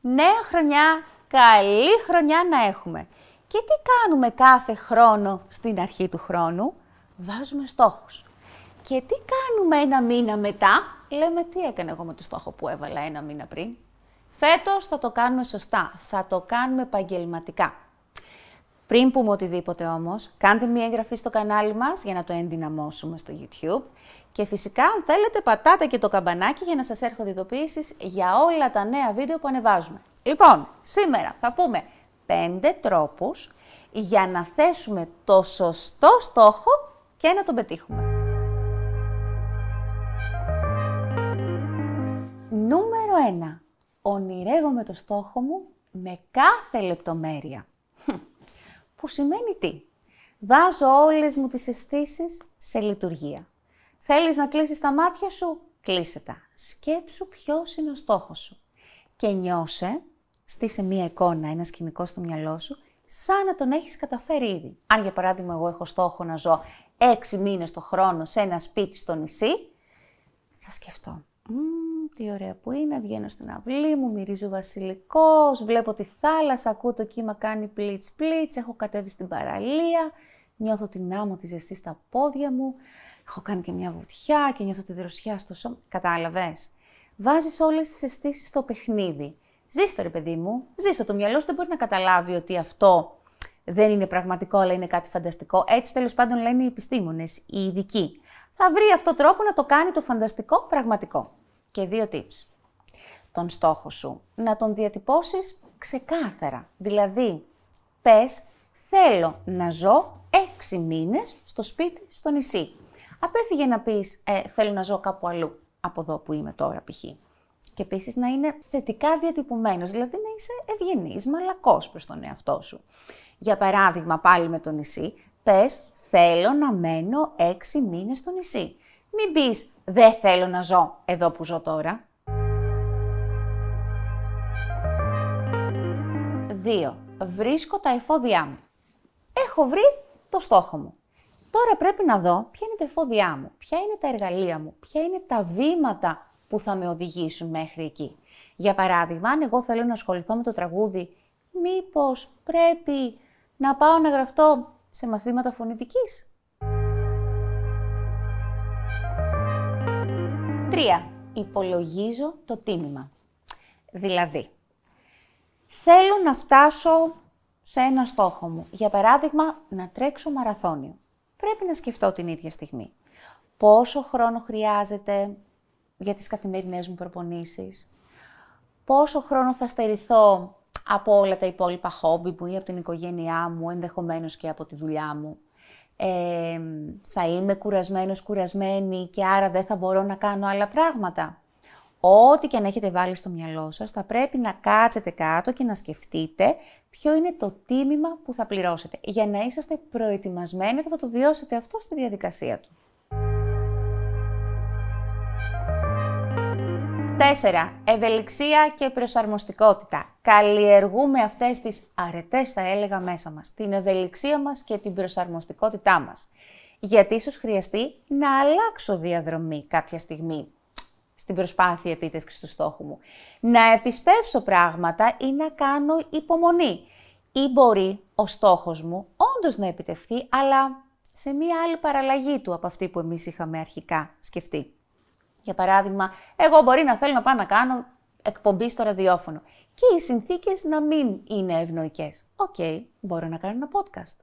Νέα χρονιά, καλή χρονιά να έχουμε. Και τι κάνουμε κάθε χρόνο στην αρχή του χρόνου. Βάζουμε στόχους. Και τι κάνουμε ένα μήνα μετά. Λέμε τι έκανα εγώ με το στόχο που έβαλα ένα μήνα πριν. Φέτος θα το κάνουμε σωστά, θα το κάνουμε επαγγελματικά. Πριν πούμε οτιδήποτε όμως, κάντε μία εγγραφή στο κανάλι μας για να το ενδυναμώσουμε στο YouTube και φυσικά αν θέλετε πατάτε και το καμπανάκι για να σας έρχονται ειδοποιήσεις για όλα τα νέα βίντεο που ανεβάζουμε. Λοιπόν, σήμερα θα πούμε 5 τρόπους για να θέσουμε το σωστό στόχο και να τον πετύχουμε. Νούμερο 1. Ονειρεύομαι το στόχο μου με κάθε λεπτομέρεια που σημαίνει τι. Βάζω όλες μου τις αισθήσεις σε λειτουργία. Θέλεις να κλείσεις τα μάτια σου, κλείσε τα. Σκέψου ποιος είναι ο στόχος σου. Και νιώσε, στήσε μία εικόνα, ένα σκηνικό στο μυαλό σου, σαν να τον έχεις καταφέρει ήδη. Αν για παράδειγμα εγώ έχω στόχο να ζω έξι μήνες το χρόνο σε ένα σπίτι στο νησί, θα σκεφτώ. Τι ωραία που είναι, βγαίνω στην αυλή μου, μυρίζω βασιλικός, βλέπω τη θάλασσα, ακούω το κύμα κάνει πλίτς πλίτς, έχω κατέβει στην παραλία, νιώθω την άμμο τη ζεστή στα πόδια μου, έχω κάνει και μια βουτιά και νιώθω τη δροσιά στο σώμα. Κατάλαβες. Βάζεις όλες τις αισθήσεις στο παιχνίδι. Ζήστε ρε παιδί μου, ζήστε Το μυαλό σου δεν μπορεί να καταλάβει ότι αυτό δεν είναι πραγματικό, αλλά είναι κάτι φανταστικό. Έτσι τέλος πάντων λένε οι επιστήμονες, οι ειδικοί. Θα βρει αυτό τρόπο να το κάνει το φανταστικό πραγματικό και δύο tips. Τον στόχο σου να τον διατυπώσεις ξεκάθαρα. Δηλαδή, πες θέλω να ζω έξι μήνες στο σπίτι στο νησί. Απέφυγε να πεις «Ε, θέλω να ζω κάπου αλλού από εδώ που είμαι τώρα π.χ. Και επίσης να είναι θετικά διατυπωμένος δηλαδή να είσαι ευγενής, μαλακός προς τον εαυτό σου. Για παράδειγμα, πάλι με το νησί, πες Θέλω να μένω έξι μήνες στο νησί. Μην πεις δεν θέλω να ζω εδώ που ζω τώρα. 2. Βρίσκω τα εφόδια μου. Έχω βρει το στόχο μου. Τώρα πρέπει να δω ποια είναι τα εφόδια μου, ποια είναι τα εργαλεία μου, ποια είναι τα βήματα που θα με οδηγήσουν μέχρι εκεί. Για παράδειγμα, αν εγώ θέλω να ασχοληθώ με το τραγούδι, μήπως πρέπει να πάω να γραφτώ σε μαθήματα φωνητικής. Τρία. Υπολογίζω το τίμημα. Δηλαδή, θέλω να φτάσω σε ένα στόχο μου. Για παράδειγμα, να τρέξω μαραθώνιο. Πρέπει να σκεφτώ την ίδια στιγμή. Πόσο χρόνο χρειάζεται για τις καθημερινές μου προπονήσεις. Πόσο χρόνο θα στερηθώ από όλα τα υπόλοιπα χόμπι μου ή από την οικογένειά μου, ενδεχομένως και από τη δουλειά μου θα είμαι κουρασμένος, κουρασμένη και άρα δεν θα μπορώ να κάνω άλλα πράγματα. Ό,τι και αν έχετε βάλει στο μυαλό σας, θα πρέπει να κάτσετε κάτω και να σκεφτείτε ποιο είναι το τίμημα που θα πληρώσετε, για να είσαστε προετοιμασμένοι θα το βιώσετε αυτό στη διαδικασία του. 4. Ευελιξία και προσαρμοστικότητα καλλιεργούμε αυτές τις αρετές, θα έλεγα, μέσα μας, την ευελιξία μας και την προσαρμοστικότητά μας. Γιατί ίσως χρειαστεί να αλλάξω διαδρομή κάποια στιγμή στην προσπάθεια επίτευξης του στόχου μου. Να επισπεύσω πράγματα ή να κάνω υπομονή. Ή μπορεί ο στόχος μου όντως να επιτευχθεί, αλλά σε μία άλλη παραλλαγή του από αυτή που εμείς είχαμε αρχικά σκεφτεί. Για παράδειγμα, εγώ μπορεί να θέλω να πάω να κάνω εκπομπή στο ραδιόφωνο και οι συνθήκες να μην είναι ευνοϊκές. Οκ, okay, μπορώ να κάνω ένα podcast.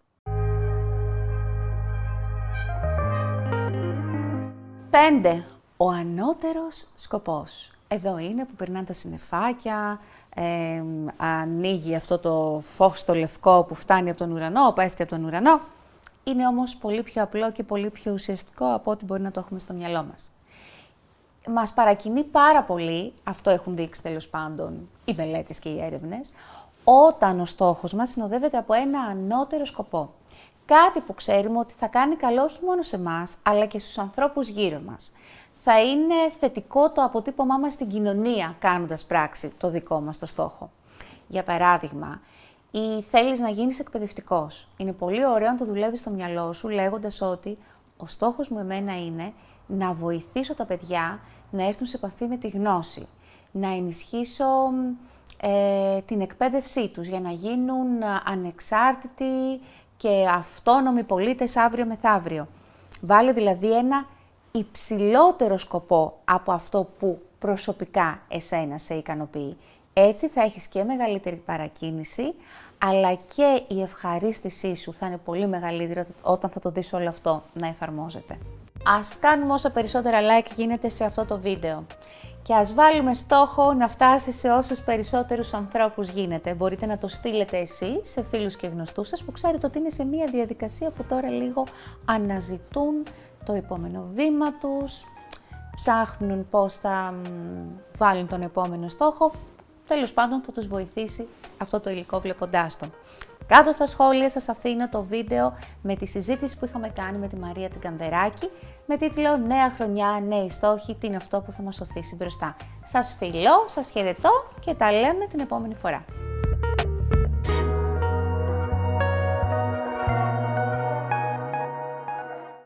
Πέντε. Ο ανώτερος σκοπός. Εδώ είναι που περνάνε τα συννεφάκια, ε, ανοίγει αυτό το φως το λευκό που φτάνει από τον ουρανό, πέφτει από τον ουρανό. Είναι όμως πολύ πιο απλό και πολύ πιο ουσιαστικό από ό,τι μπορεί να το έχουμε στο μυαλό μας. Μας παρακινεί πάρα πολύ, αυτό έχουν δείξει τέλος πάντων οι μελέτες και οι έρευνες. όταν ο στόχος μας συνοδεύεται από ένα ανώτερο σκοπό. Κάτι που ξέρουμε ότι θα κάνει καλό όχι μόνο σε εμά, αλλά και στους ανθρώπους γύρω μας. Θα είναι θετικό το αποτύπωμά μας στην κοινωνία, κάνοντας πράξη το δικό μας το στόχο. Για παράδειγμα, ή θέλεις να γίνεις εκπαιδευτικός. Είναι πολύ ωραίο να το δουλεύεις στο μυαλό σου λέγοντας ότι ο στόχος μου εμένα είναι να βοηθήσω τα παιδιά να έρθουν σε επαφή με τη γνώση, να ενισχύσω ε, την εκπαίδευσή τους για να γίνουν ανεξάρτητοι και αυτόνομοι πολίτες αύριο μεθαύριο. Βάλε δηλαδή ένα υψηλότερο σκοπό από αυτό που προσωπικά εσένα σε ικανοποιεί. Έτσι θα έχεις και μεγαλύτερη παρακίνηση, αλλά και η ευχαρίστησή σου θα είναι πολύ μεγαλύτερη όταν θα το δεις όλο αυτό να εφαρμόζεται. Ας κάνουμε όσα περισσότερα like γίνεται σε αυτό το βίντεο. Και ας βάλουμε στόχο να φτάσει σε όσους περισσότερους ανθρώπους γίνεται. Μπορείτε να το στείλετε εσείς σε φίλους και γνωστούς σας που ξέρετε ότι είναι σε μια διαδικασία που τώρα λίγο αναζητούν το επόμενο βήμα τους, ψάχνουν πώς θα βάλουν τον επόμενο στόχο. Τέλος πάντων θα τους βοηθήσει αυτό το υλικό βλέποντάς τον. Κάτω στα σχόλια σας αφήνω το βίντεο με τη συζήτηση που είχαμε κάνει με τη Μαρία την Κανδεράκη με τίτλο «Νέα χρονιά, νέοι στόχοι, τι είναι αυτό που θα μας σωθήσει μπροστά». Σας φιλώ, σας χαιρετώ και τα λέμε την επόμενη φορά.